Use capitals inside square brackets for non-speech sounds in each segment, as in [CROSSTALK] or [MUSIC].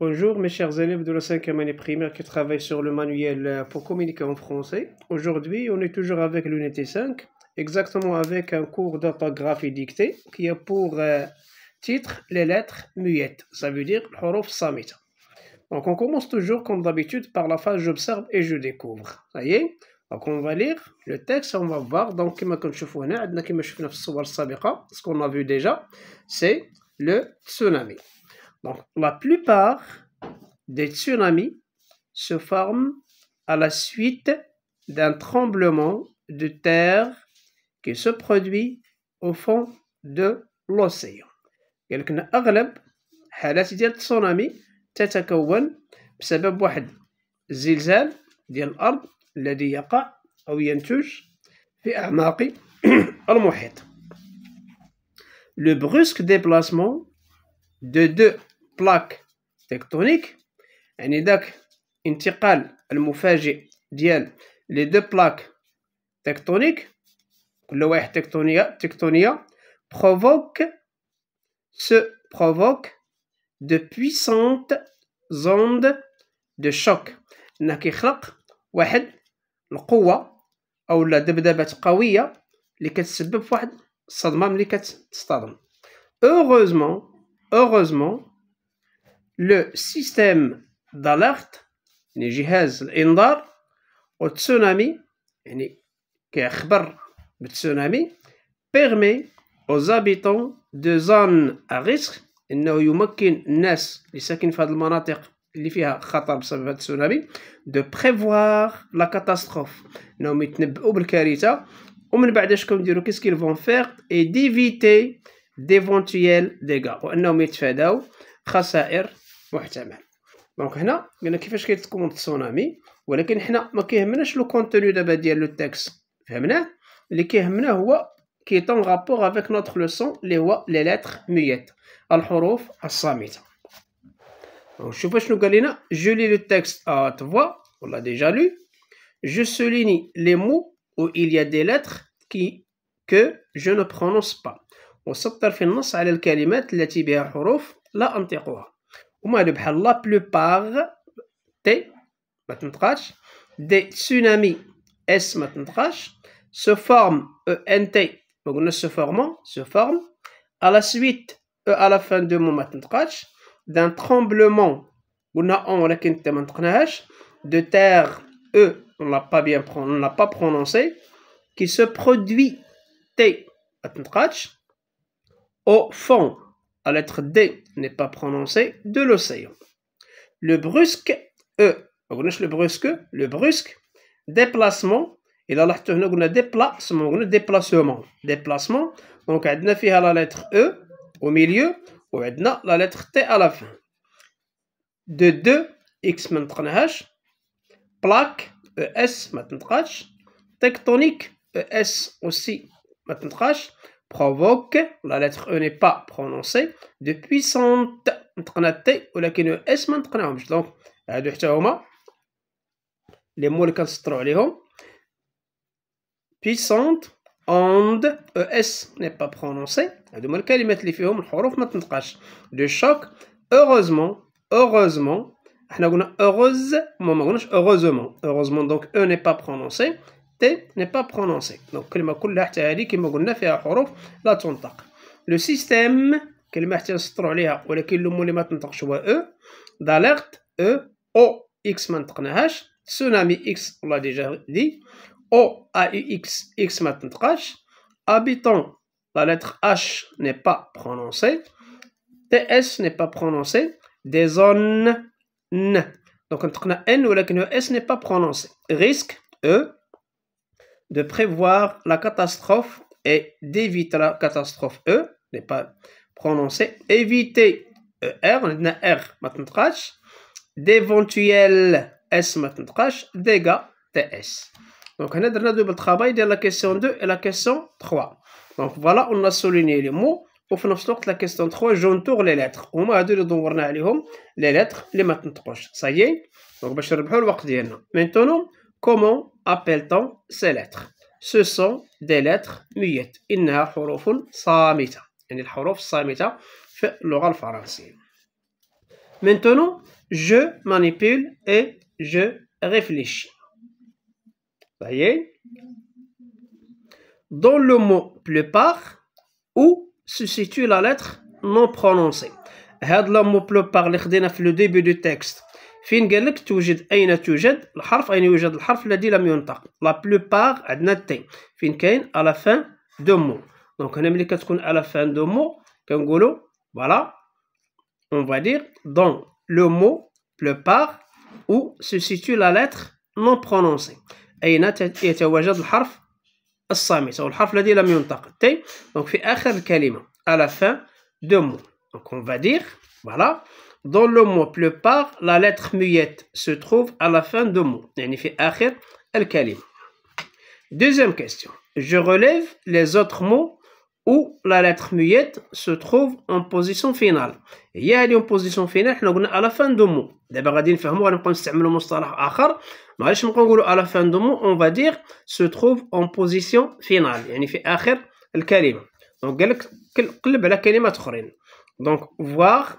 Bonjour mes chers élèves de la 5e année primaire qui travaillent sur le manuel euh, pour communiquer en français. Aujourd'hui, on est toujours avec l'unité 5, exactement avec un cours d'orthographe dictée qui a pour euh, titre les lettres muettes, ça veut dire lettres samit. Donc on commence toujours comme d'habitude par la phase j'observe et je découvre. Ça y est donc on va lire le texte, on va voir. Donc comme on a vu déjà, c'est le tsunami. Donc, la plupart des tsunamis se forment à la suite d'un tremblement de terre qui se produit au fond de l'océan. لكن أغلب حالات ديال التسونامي تتكون بسبب واحد الزلزال ديال الأرض الذي يقع أو ينتج في أعماق المحيط. Le brusque déplacement de deux بلاك تكتونيك يعني داك انتقال المفاجئ ديال لي دو بلاك تكتونيك كل واحد تكتونية تكتونيا بروفوك سو بروفوك دو بويسونت زوند دو شوك انه كيخلق واحد القوة او لا دبدبات قوية اللي كتسبب واحد الصدمة ملي كتصطدم heureusement heureusement لو سيستيم دالارت يعني جهاز الانذار والتسونامي يعني كيخبر بالتسونامي بيرمي او زابيتون دو زون ريسك انه يمكن الناس اللي ساكنين في هذه المناطق اللي فيها خطر بسبب التسونامي دو بريفوار لا كاتاستروف انهم يتنبؤوا بالكارثه ومن بعد اش كيديروا كيسكيل فون فيغ اي ديفيتي ديفونتييل ديغا وانهم يتفاداو خسائر محتمل دونك هنا قلنا كيفاش كيتكون التسونامي ولكن حنا ما كيهمناش لو كونتوني دابا ديال لو تاكس فهمناه اللي كيهمنا هو كي طون رابور افيك نوتر لوسون اللي هو لي لتر ميت الحروف الصامته شوف شنو قال لنا جو لي لو تاكس ا تفوا ولا ديجا لو جو سوليني لي مو او il y a des lettres qui que je ne prononce pas وسطر في النص على الكلمات التي بها حروف لا انطقها omalibhal la plupart des ma tntqach de tsunami s ma tntqach se forme e t on dit se forme se forme à la suite e a la fin de mon ma tntqach d'un tremblement قلنا on a on tntqnaach de terre e on la pas bien prononcé on pas prononcé qui se produit t ma tntqach o fond lettre d n'est pas prononcé de l'océan. Le brusque E, le brusque, le brusque, déplacement, et là, on a déplacement, on déplacement, déplacement, donc y a la lettre E au milieu, ou on a la lettre T à la fin. De 2, X H, plaque, ES, tectonique, e s aussi, provoque, la lettre E n'est pas prononcée, de puissante ou S Donc, les mots qui puissante, and ES n'est pas prononcée, les le choc, heureusement, heureusement, heureusement, heureusement, heureusement, donc E n'est pas prononcée, n'est pas prononcé. Donc, le système, Le système, e, e, O, X Tsunami, X, on l'a déjà dit. O, A, U, X, X Habitant, la lettre H n'est pas prononcée. le n'est pas prononcée. Des zones, N. Donc, N e, S n'est pas prononcé. Risque, E de prévoir la catastrophe et d'éviter la catastrophe E, n'est pas prononcé, éviter ER, on a R maintenant h D'éventuel S maintenant h dégâts TS. Donc on a un double travail de la question 2 et la question 3. Donc voilà, on a souligné les mots. Au fin de la question 3, j'entoure les lettres. On a dit les lettres, les maintenant trash. Ça y est. Donc je vais le Maintenant, comment appelle-t-on ces lettres Ce sont des lettres muettes. Inna حروف samita »« يعني الحروف samita »« في Maintenant, je manipule et je réfléchis. Ça y Dans le mot plupart, où se situe la lettre non prononcée هاد pleu مو بلو بار اللي خدينا فين قال لك توجد أين توجد الحرف أين يوجد الحرف الذي لم ينطق لا بلوبار عندنا تي فين كاين ألا فان دو مو دونك هنا ملي كتكون ألا فان دو مو كنقولوا فوالا on va دون لو مو mot plupart où se situe la lettre non أين يتواجد الحرف الصامت أو الحرف الذي لم ينطق تي دونك في آخر الكلمة à la fin de mot donc on va voilà Dans le mot « plus plupart », la lettre « muette se trouve à la fin de mot. C'est-à-dire, à la fin Deuxième question. Je relève les autres mots où la lettre « muette se trouve en position finale. Il y a une position finale, on à la fin du mot ». D'abord, on va dire que c'est un mot qui utilise un mot de la fin. Mais, si on dit « à la fin du mot », on va dire « se trouve en position finale ». C'est-à-dire, à la fin du mot. Donc, on va dire « à la fin du mot ». Donc, « voir ».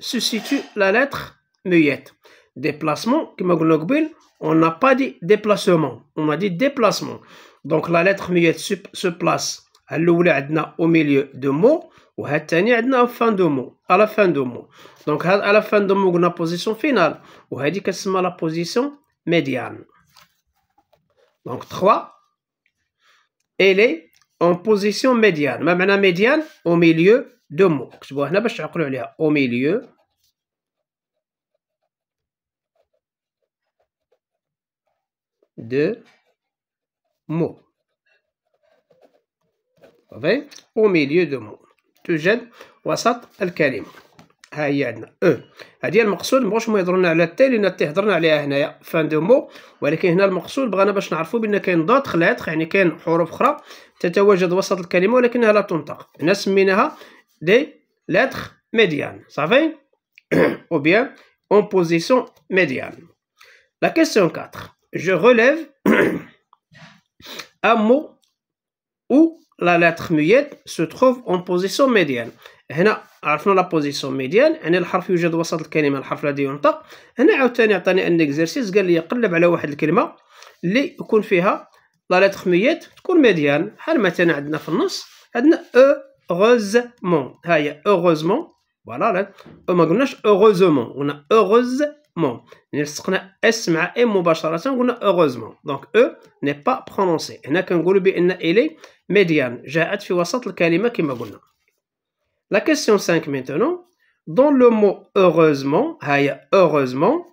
se situe la lettre muette. Déplacement, on n'a pas dit déplacement, on a dit déplacement. Donc la lettre muette se place au milieu de mot ou à la fin de mot. À la fin de mot. Donc à la fin de mot, on a la position finale ou à la position médiane. Donc 3, elle est en position médiane. Maintenant, médiane au milieu دو مو كتبوها هنا باش تعقلوا عليها او ميليو دو مو صافي او ميليو دو مو توجد وسط الكلمه ها هي عندنا او هذه المقصود مابغاوش ما يهضروا لنا على تي لان تي هضرنا عليها هنايا فان دو مو ولكن هنا المقصود بغانا باش نعرفوا بان كاين دوطخ لاتخ يعني كاين حروف اخرى تتواجد وسط الكلمه ولكنها لا تنطق هنا سميناها دي لاتر ميديان صافي او بيان اون بوزيسيون ميديان لا كيسيون 4. جو ريليف ا مو او لا lettre muette سو تروف اون بوزيسيون ميديان هنا عرفنا لا بوزيسيون ميديان يعني الحرف يوجد وسط الكلمه الحرف الذي ينطق هنا عاوتاني عطاني ان اكزرسيس قال لي قلب على واحد الكلمه اللي يكون فيها لا ليتر ميت تكون ميديان بحال مثلا عندنا في النص عندنا او heureusement. heureusement. Voilà, là. heureusement. On a heureusement. S ma M on a heureusement. Donc, E n'est pas prononcé. On a qu'un il est médiane. J'ai le wasat al-kalima qui La question 5 maintenant. Dans le mot heureusement, heureusement,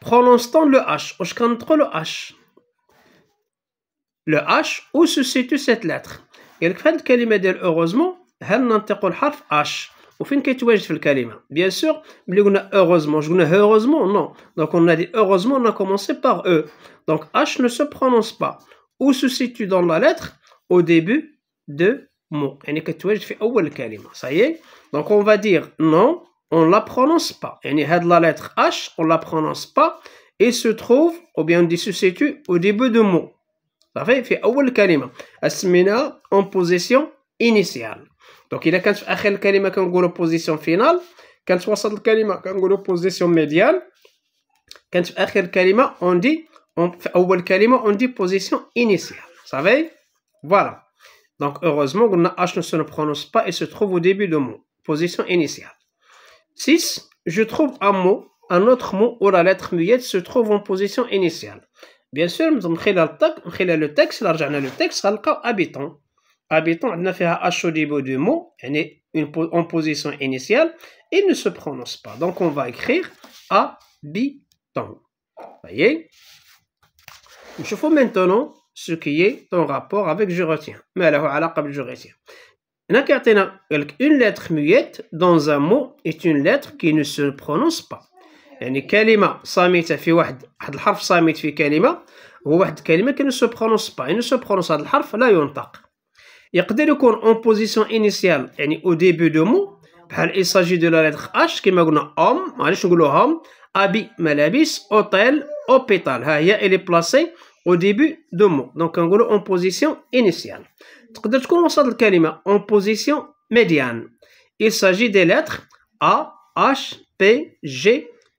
prononce-t-on le H trop le H Le H, où se situe cette lettre إذا في le dit heureusement هل ننطق heureusement je heureusement non donc on a dit heureusement on a commencé par e donc h ne se prononce pas où se situe dans la lettre au début de mot Ça y est, ça y est donc on va dire non on la prononce pas a de la lettre h on la prononce pas et se trouve ou bien on dit se situe au début de mot ça savez, Il fait au premier mot. Asmina en position initiale. Donc il a quand tu as le mot qui est position finale, quand tu as le mot qui est position médiale, quand tu as le on dit fait mot on dit position initiale. Ça savez? Voilà. Donc heureusement que H ne se prononce pas et se trouve au début du mot position initiale. 6. Je trouve un mot, un autre mot où la lettre muette se trouve en position initiale. Bien sûr, nous le texte, le texte, c'est le cas habitant. Habitant, on a fait un H au niveau du mot, en position initiale, et ne se prononce pas. Donc, on va écrire habitant. Vous voyez Je fais maintenant ce qui est en rapport avec je retiens. Mais alors, à la un je retiens. Une lettre muette dans un mot est une lettre qui ne se prononce pas. يعني كلمه صامته في واحد واحد الحرف صامت في كلمه هو واحد الكلمه كان سو برونونس با يعني سو برونونس هذا الحرف لا ينطق يقدر يكون اون بوزيسيون انيسيال يعني او ديبي دو مو بحال ساجي دو لا ليتر اش كيما قلنا اوم معليش نقولو هوم ابي ملابس اوتيل اوبيتال ها هي الي بلاسي او ديبي دو مو دونك نقولو اون بوزيسيون انيسيال تقدر تكون وسط الكلمه اون بوزيسيون ميديان ساجي دي ليتر ا اش بي جي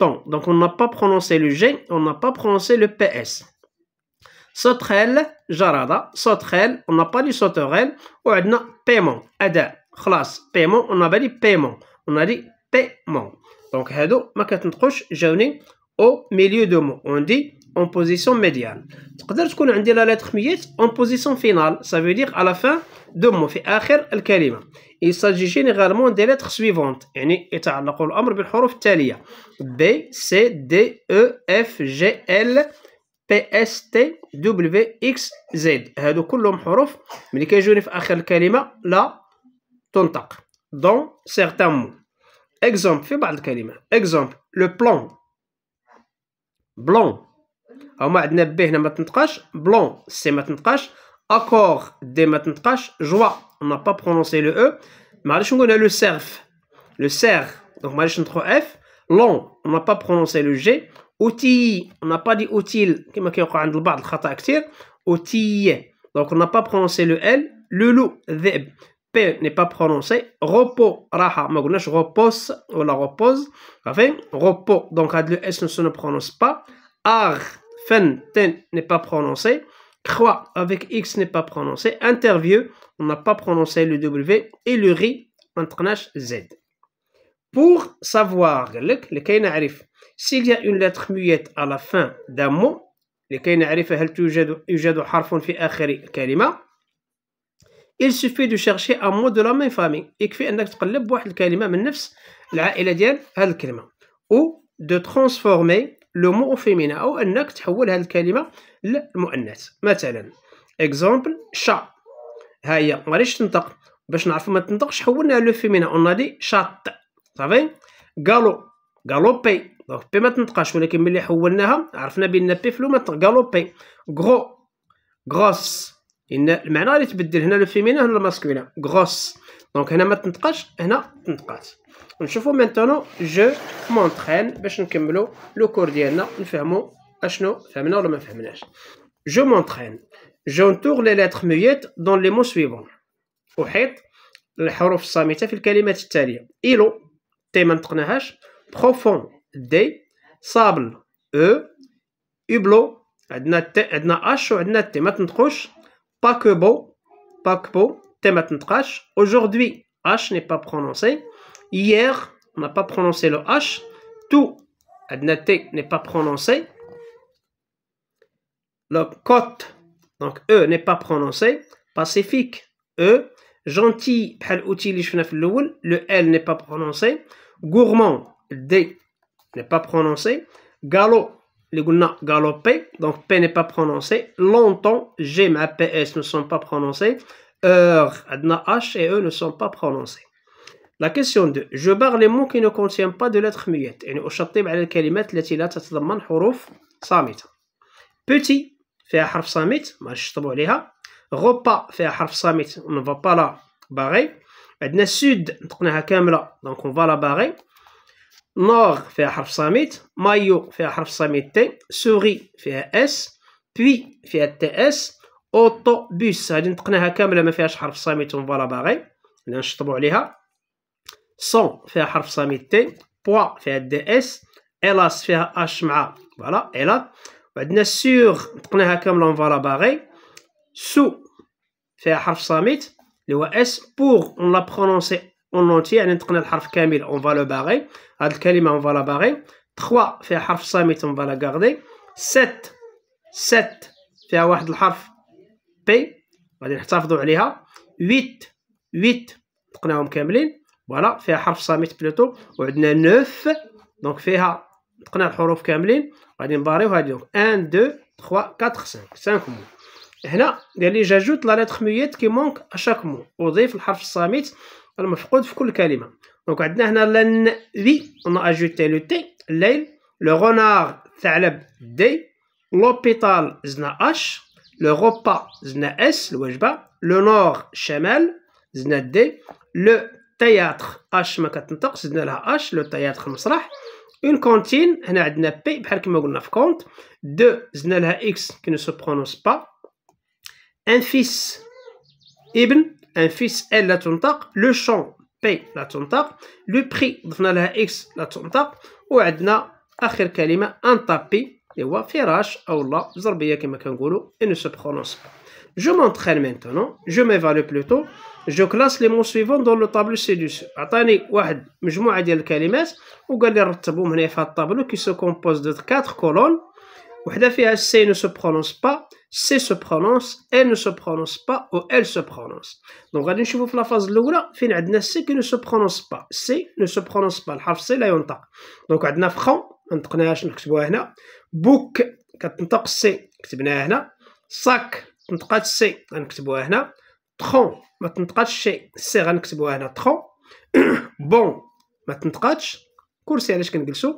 Donc on n'a pas prononcé le G, on n'a pas prononcé le PS. Sotrel, jarada, Sotrel, on n'a pas dit sauterelle, on a paiement, ada, classe, paiement, on n'a pas dit paiement, on a dit paiement. Donc, hado, ma katntrouche, jauni, au milieu de mot On dit en position médiane. C'est-à-dire que nous avons la lettre miette en position finale, ça veut dire à la fin de mot, fait à al-kalima. Il s'agit généralement des lettres suivantes. Et nous avons dit que nous avons B, C, D, E, F, G, L, P, S, T, W, X, Z. Nous avons dit que mais avons dit que nous avons kalima la tontak dans certains mots. Exemple, fait par le kalima. Exemple, le plan. Blanc on a Blanc, c'est matin Accord, D, matin de Joie, on n'a pas prononcé le E. On le serf Le serf on a un F. Long, on n'a pas prononcé le G. outil on n'a pas dit outil qui donc on n'a pas prononcé le L. Le loup, le P, n'est pas prononcé. Repos, on a repose repos. Repos, donc le S, ne se prononce pas. ar fen, ten n'est pas prononcé, croix avec x n'est pas prononcé, interview, on n'a pas prononcé le w, et le ri, entre z. Pour savoir, s'il y a une lettre muette à la fin d'un mot, il suffit de chercher un mot de la même famille. Ou de transformer لو مو فيمينا او انك تحول هذه الكلمه للمؤنث مثلا اكزومبل شا ها هي ماريش تنطق باش نعرفوا ما تنطقش حولنا لو فيمينا اون دي شات صافي غالو غالوبي دونك بي ما تنطقاش ولكن ملي حولناها عرفنا بان بي فلو ما تنطق غالوبي غرو غروس ان المعنى غادي تبدل هنا لو فيمينا هنا الماسكولين غروس دونك هنا ما تنطقش هنا تنطقات نشوفو مينتونو جو مونطرين باش نكملو لو كور ديالنا نفهمو اشنو فهمنا ولا ما فهمناش جو مونطرين جونتور لي لاتر ميات دون لي مو سويفون احيط الحروف الصامته في الكلمات التاليه ايلو تي ما نطقناهاش بروفون دي صابل او يبلو عندنا تي عندنا اش وعندنا تي ما تنطقوش باكوبو باكبو Trash. Aujourd'hui, H n'est pas prononcé. Hier, on n'a pas prononcé le H. Tout, T n'est pas prononcé. Le Kot, donc E n'est pas prononcé. Pacifique, E. Gentil, le L n'est pas prononcé. Gourmand, D n'est pas prononcé. Galop, les galopé, donc P n'est pas prononcé. Longtemps, G, ma PS ne sont pas prononcés. Heure, Adna H et E ne sont pas prononcés. La question 2. Je barre les mots qui ne contiennent pas de lettres muettes. Et nous les kalimètes, les tilates, les tilates, les samit. Petit, fait un harf samit. Repas, fait un harf samit. On ne va pas la barrer. Adna Sud, donc on va la barrer. Nord, fait un harf samit. Mayo fait un harf samit. Souris, fait un S. Puis, fait un TS. اوتو بوس هادي نتقناها كامله ما فيهاش حرف صامت فوالا باغي نشطبوا عليها سون فيها حرف صامت تي بوا فيها دي اس الاس فيها اش مع فوالا و وعندنا سيغ نتقناها كامله فوالا باغي سو فيها حرف صامت اللي هو اس بوغ اون لا برونونسي اون لونتي يعني نتقنا الحرف كامل اون فالا باغي هاد الكلمه اون فالا باغي 3 فيها حرف صامت اون فالا غاردي 7 7 فيها واحد الحرف بي غادي نحتفظوا عليها 8 8 طقناهم كاملين فوالا فيها حرف صامت بلوتو وعندنا 9 دونك فيها طقنا الحروف كاملين غادي نباريو هادي دونك 1 2 3 4 5 5 مو هنا قال لي جاجوت لا لتر ميوت كي مونك اشاك مو اضيف الحرف الصامت المفقود في كل كلمه دونك عندنا هنا لن في اون اجوتي لو تي الليل لو غونار ثعلب دي لوبيتال زنا اش le repas زنا S الوجبة لو نور شمال زنا D لو théâtre H ما كتنطقش زدنا لها H لو théâtre المسرح اون كونتين هنا عندنا بي بحال كما قلنا في كونت دو زدنا لها اكس كي نو سو با ان فيس ابن ان فيس ال لا تنطق لو شون بي لا تنطق لو بري ضفنا لها اكس لا تنطق وعندنا اخر كلمه ان تابي Et un qui ne se prononce pas. Je m'entraîne maintenant. Je m'évalue plutôt. Je classe les mots suivants dans le tableau C qui se je tableau qui se compose de quatre colonnes. ne se prononce pas. C se prononce. elle ne se prononce pas. elle se prononce. Donc on va voir la C ne se prononce pas. C ne se prononce pas. donc C ما نكتبوها هنا بوك كتنطق سي كتبناها هنا ساك تنطقات سي غنكتبوها هنا تخون ما تنطقاتش سي سي غنكتبوها هنا تخون [COUGHS] بون ما تنطقاتش كرسي علاش كنجلسو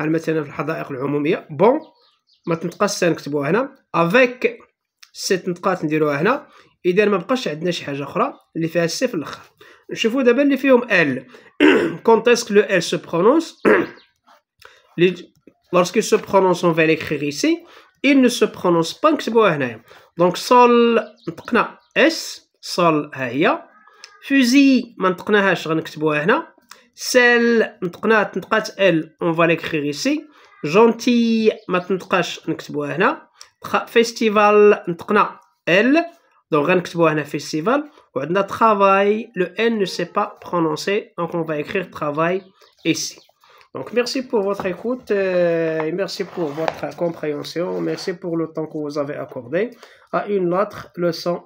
على مثلا في الحدائق العموميه بون ما تنطقاش سي نكتبوها هنا افيك سي تنطقات نديروها هنا اذا ما بقاش عندنا شي حاجه اخرى اللي فيها سي في الاخر نشوفوا دابا اللي فيهم ال كونتيسك لو ال سو برونونس Lorsqu'ils lorsqu'il se prononce, on va l'écrire ici. Il ne se prononce pas Donc, sol, s, sol, haya. Fusil, Sel, l, on va l'écrire ici. Gentil, Festival, l. Donc, on festival. On a travail. Le n ne s'est pas prononcé. Donc, on va écrire travail ici. Donc, merci pour votre écoute euh, merci pour votre compréhension. Merci pour le temps que vous avez accordé à une autre leçon.